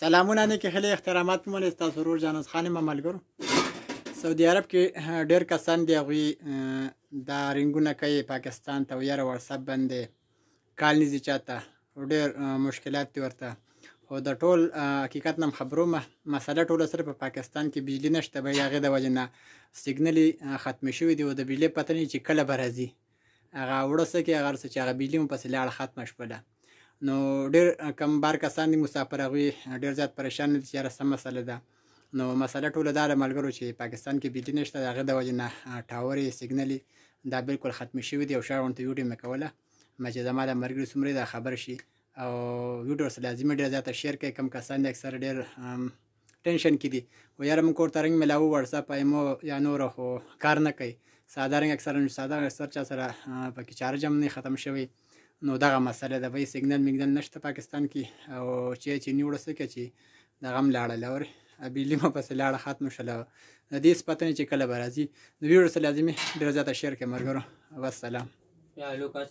سلامونه نه کې خلې احترامات مونږ تاسو ورور جانز خان مملګرو سعودي عرب کې ډېر کسان دی غوي دا رنګونه کوي پاکستان ته ویره ورسب باندې کال نزي چاته ډېر مشکلات دی ورته او د ټول حقیقت نم خبرو مسله ټول سره په پاکستان کې بجلی نشته به یاغه د وجنه سیګنلی ختم شوی دی او د بجلی پتنې چې کله برازي هغه وړسه کې هغه څه چې هغه بجلی په سلاړ ختم شپله نو ډېر کم بار کسان دي مسافر هغوی ډېر زیات پریشان دي چې یاره څه مسله ده نو مسله ټوله دا ده ملګرو چې پاکستان کې بجلي نه شته د هغې د وجې نه ټاورې سیګنلې دا بالکل ختمې شوي دي او شاړ غوندې ویډیو مې کوله مې چې زما د ملګري څومره دا خبر شي او ویډیو ورسره لازمي ډېر زیاته شیر کوي کم کسان دي اکثر ډېر ټینشن کې دي و یاره موږ کور ته رنګ میلاوو واټساپ ایمو یا نور خو کار نه کوي ساده رنګ اکثر ساده اکثر چا سره پکې چارجم نه ختم شوی نو دغه مسله د وای سیګنل میګنل نشته پاکستان کې او چې چې نیوړ سکه چې د غم لاړه لور ابيلي ما پس لاړه ختم شله د دې سپتنې چې کله برازي نو ویډیو سره لازمي ډیر زیاته شیر کې مرګرو والسلام یا لوکاس